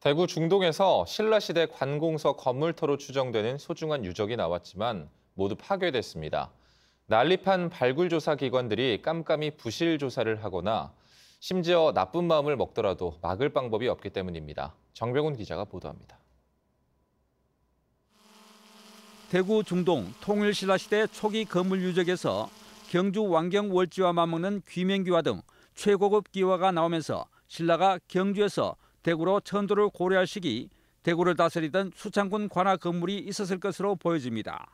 대구 중동에서 신라시대 관공서 건물터로 추정되는 소중한 유적이 나왔지만 모두 파괴됐습니다. 난립한 발굴조사 기관들이 깜깜이 부실 조사를 하거나 심지어 나쁜 마음을 먹더라도 막을 방법이 없기 때문입니다. 정병훈 기자가 보도합니다. 대구 중동 통일신라시대 초기 건물 유적에서 경주 왕경 월지와 맞먹는 귀면기와등 최고급 기와가 나오면서 신라가 경주에서 대구로 천도를 고려할 시기 대구를 다스리던 수창군 관하 건물이 있었을 것으로 보여집니다.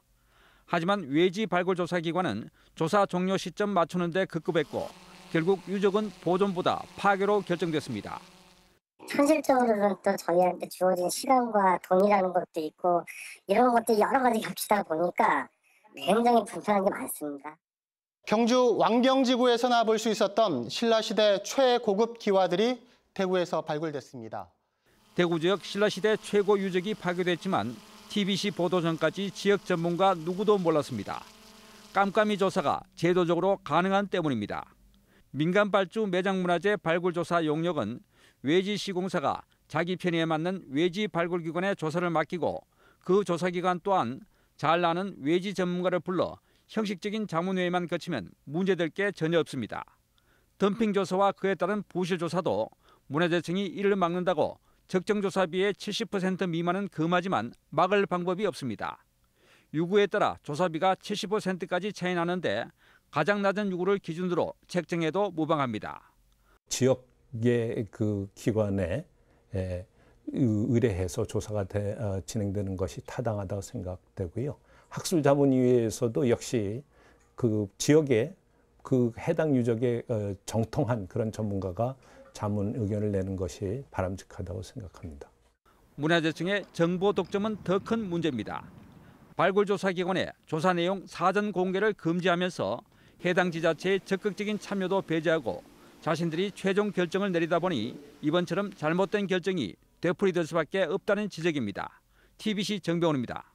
하지만 외지 발굴 조사 기관은 조사 종료 시점 맞추는 데 급급했고 결국 유적은 보존보다 파괴로 결정됐습니다. 현실적으로는 또 저희한테 주어진 시간과 돈이라는 것도 있고 이런 것들 여러 가지 겹치다 보니까 굉장히 불편한 게 많습니다. 경주 왕경지구에서나 볼 수 있었던 신라시대 최고급 기와들이 대구에서 발굴됐습니다. 대구 지역 신라시대 최고 유적이 파괴됐지만 TBC 보도 전까지 지역 전문가 누구도 몰랐습니다. 깜깜이 조사가 제도적으로 가능한 때문입니다. 민간 발주 매장 문화재 발굴 조사 용역은 외지 시공사가 자기 편의에 맞는 외지 발굴 기관에 조사를 맡기고 그 조사 기관 또한 잘 아는 외지 전문가를 불러 형식적인 자문회의만 거치면 문제될 게 전혀 없습니다. 덤핑 조사와 그에 따른 부실 조사도 문화재청이 이를 막는다고 적정 조사비의 70% 미만은 금하지만 막을 방법이 없습니다. 유구에 따라 조사비가 7 5까지 차이 나는데 가장 낮은 유구를 기준으로 책정해도 무방합니다. 지역의 그 기관에 의뢰해서 조사가 되, 어, 진행되는 것이 타당하다고 생각되고요. 학술자문위에서도 역시 그 지역에 그 해당 유적의 어, 정통한 그런 전문가가 자문 의견을 내는 것이 바람직하다고 생각합니다. 문화재청의 정보 독점은 더 큰 문제입니다. 발굴조사기관의 조사 내용 사전 공개를 금지하면서 해당 지자체의 적극적인 참여도 배제하고 자신들이 최종 결정을 내리다 보니 이번처럼 잘못된 결정이 되풀이될 수밖에 없다는 지적입니다. TBC 정병훈입니다.